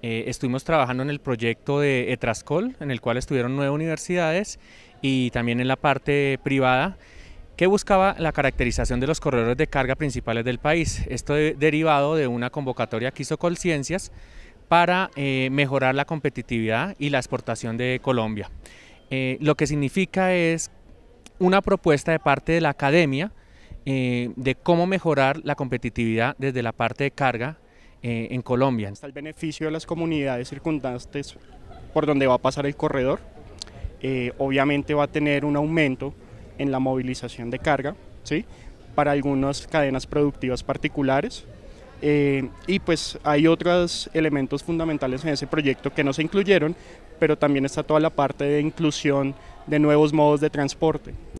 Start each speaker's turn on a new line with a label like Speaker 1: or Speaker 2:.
Speaker 1: Eh, estuvimos
Speaker 2: trabajando en el proyecto de Etrascol, en el cual estuvieron nueve universidades y también en la parte privada que buscaba la caracterización de los corredores de carga principales del país. Esto derivado de una convocatoria que hizo Colciencias para eh, mejorar la competitividad y la exportación de Colombia. Eh, lo que significa es una propuesta de parte de la academia de cómo mejorar la competitividad desde la parte de carga eh, en Colombia. Está
Speaker 3: el beneficio de las comunidades circundantes por donde va a pasar el corredor. Eh, obviamente va a tener un aumento en la movilización de carga ¿sí? para algunas cadenas productivas particulares. Eh, y pues hay otros elementos fundamentales en ese
Speaker 4: proyecto que no se incluyeron, pero también está toda la parte de inclusión de nuevos modos de transporte.